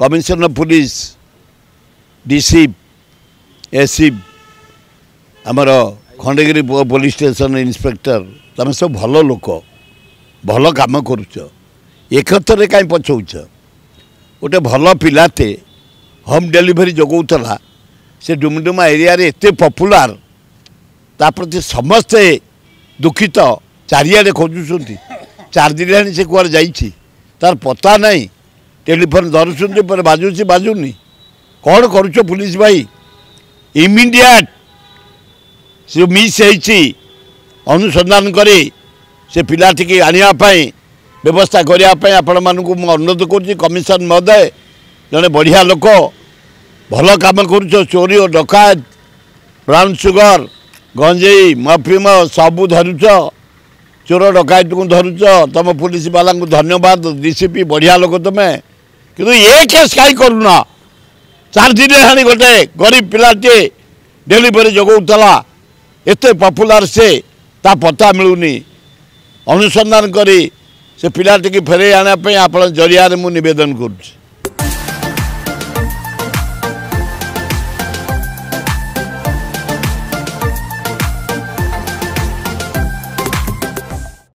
commission of police DC AC আমার Khandagiri police station inspector তুমি সব ভাল লোক ভাল কাম করুছ একথরে কাই পছৌছ গোটে ভাল পিলাতে হোম ডেলিভারি যোগাউলা সে ডুমডুমা এরিয়ার এত পপুলার তা প্রতি সমস্তে দুঃখিত চারিআড়ে খোঁজুটি চারদিন সে কুয়ারে যাইছি তার পতা নাই ଟେଲିଫୋନ୍ ଧରୁଛନ୍ତି ପରେ ବାଜୁଛି ବାଜୁନି କ'ଣ କରୁଛ ପୁଲିସ ଭାଇ ଇମିଡ଼ିଏଟ୍ ସେ ମିସ୍ ହେଇଛି ଅନୁସନ୍ଧାନ କରି ସେ ପିଲାଟିକି ଆଣିବା ପାଇଁ ବ୍ୟବସ୍ଥା କରିବା ପାଇଁ ଆପଣମାନଙ୍କୁ ମୁଁ ଅନୁରୋଧ କରୁଛି କମିଶନ ମହୋଦୟ ଜଣେ ବଢ଼ିଆ ଲୋକ ଭଲ କାମ କରୁଛ ଚୋରି ଓ ଡକାୟତ ବ୍ରାଉନ୍ ସୁଗର ଗଞ୍ଜେଇ ମଫିମ ସବୁ ଧରୁଛ ଚୋର ଡକାୟତକୁ ଧରୁଛ ତୁମ ପୁଲିସ ବାଲାଙ୍କୁ ଧନ୍ୟବାଦ ଡିସିପି ବଢ଼ିଆ ଲୋକ ତୁମେ କିନ୍ତୁ ଏ କେସ୍ କାହିଁ କରୁନା ଚାରିଦିନ ହେଲାଣି ଗୋଟେ ଗରିବ ପିଲାଟିଏ ଡେଲିଭରି ଯୋଗାଉଥିଲା ଏତେ ପପୁଲାର ସେ ତା ପତା ମିଳୁନି ଅନୁସନ୍ଧାନ କରି ସେ ପିଲାଟିକି ଫେରାଇ ଆଣିବା ପାଇଁ ଆପଣ ଜରିଆରେ ମୁଁ ନିବେଦନ କରୁଛି